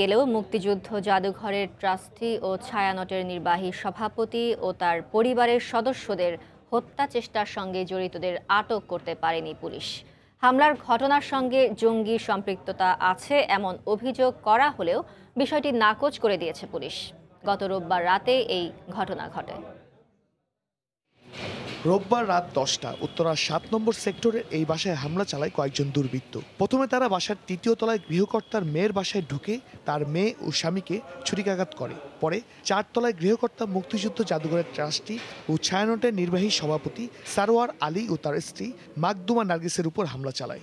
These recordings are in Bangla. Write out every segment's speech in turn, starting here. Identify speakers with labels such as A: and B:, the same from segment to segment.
A: গেলেও মুক্তিযুদ্ধ জাদুঘরের ট্রাস্টি ও ছায়ানটের নির্বাহী সভাপতি ও তার পরিবারের সদস্যদের হত্যা চেষ্টার সঙ্গে জড়িতদের আটক করতে পারেনি পুলিশ হামলার ঘটনার সঙ্গে জঙ্গি সম্পৃক্ততা আছে এমন অভিযোগ করা হলেও বিষয়টি নাকচ করে দিয়েছে পুলিশ গত রোববার রাতে এই ঘটনা ঘটে
B: রোববার রাত দশটা উত্তরার সাত নম্বর সেক্টরের এই বাসায় হামলা চালায় কয়েকজন দুর্বৃত্ত প্রথমে তারা বাসার তৃতীয় তলায় গৃহকর্তার মেয়ের বাসায় ঢুকে তার মেয়ে ও স্বামীকে ছুরিকাঘাত করে পরে চারতলায় গৃহকর্তা মুক্তিযুদ্ধ জাদুঘরের ট্রাস্টি ও ছায়ানটের নির্বাহী সভাপতি সারোয়ার আলী ও তার স্ত্রী মাকদুমা নার্গিসের উপর হামলা চালায়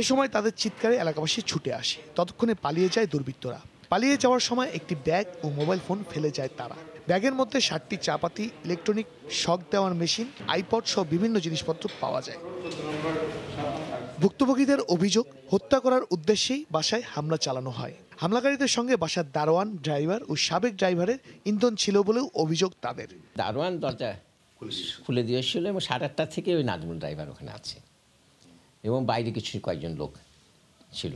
B: এ সময় তাদের চিৎকারে এলাকাবাসী ছুটে আসে ততক্ষণে পালিয়ে যায় দুর্বৃত্তরা পালিয়ে যাওয়ার সময় একটি ব্যাগ ও মোবাইল ফোন ফেলে যায় তারা ব্যাগের মধ্যে ষাটটি চাপাতি ইলেকট্রনিক শক দেওয়ার মেশিন আইপড সহ বিভিন্ন জিনিসপত্র পাওয়া যায় ভুক্তভোগীদের অভিযোগ হত্যা করার উদ্দেশ্যেই বাসায় হামলা চালানো হয় হামলাকারীদের সঙ্গে বাসার দারোয়ান ড্রাইভার ও সাবেক ড্রাইভারের ইন্ধন ছিল বলেও অভিযোগ তাদের দারোয়ান দরজা খুলে দিয়েছিল এবং সাড়ে আটটা থেকে ওই নাজমুল ড্রাইভার
C: ওখানে আছে এবং বাইরে কিছু কয়েকজন লোক ছিল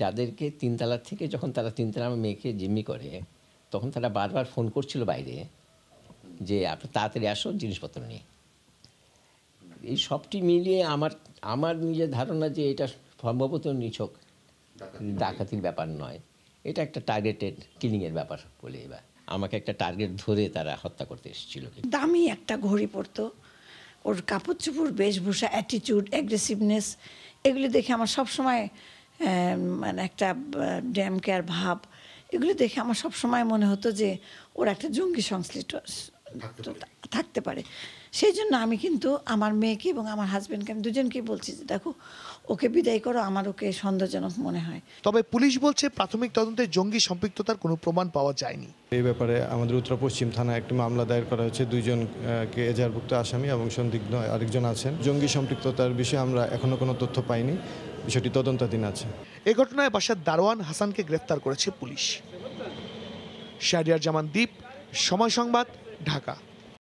C: যাদেরকে তিনতলা থেকে যখন তারা তিনতলা আমার মেয়েকে জিম্মি করে তখন তারা বারবার ফোন করছিল বাইরে যে আপনি তাড়াতাড়ি আসো জিনিসপত্র নিয়ে এই সবটি মিলিয়ে আমার আমার নিজের ধারণা যে এটা সম্ভবত নিছক ডাকাতির ব্যাপার নয় এটা একটা টার্গেটেড কিলিংয়ের ব্যাপার বলে এবার আমাকে একটা টার্গেট ধরে তারা হত্যা করতে এসেছিল
D: দামি একটা ঘড়ি পড়তো ওর কাপড় চোপড় বেশভূষা অ্যাটিটিউড অ্যাগ্রেসিভনেস এগুলি দেখে আমার সবসময় মানে একটা ড্যাম কেয়ার ভাব এগুলো দেখে আমার সব সময় মনে হতো যে ওরা একটা জঙ্গি সংশ্লিষ্ট থাকতে পারে সেই জন্য আমি কিন্তু আমার মেয়েকে এবং আমার হাজব্যান্ডকে আমি দুজনকেই বলছি যে দেখো ওকে বিদায় করো আমার ওকে সন্দেহজনক মনে হয়
B: তবে পুলিশ বলছে প্রাথমিক তদন্তে জঙ্গি সম্পৃক্ততার কোনো প্রমাণ পাওয়া যায়নি
A: এই ব্যাপারে আমাদের উত্তর পশ্চিম
B: থানায় একটি মামলা দায়ের করা হয়েছে দুইজনকে এজাহারভুক্ত আসামি এবং সন্দিগ্ধ আরেকজন আছেন জঙ্গি সম্পৃক্ততার বিষয়ে আমরা এখনও কোনো তথ্য পাইনি বিষয়টি তদন্তাধীন আছে এ ঘটনায় বাসার দারোয়ান হাসানকে গ্রেফতার করেছে পুলিশ শাহরিয়ার জামান দ্বীপ সময় সংবাদ ঢাকা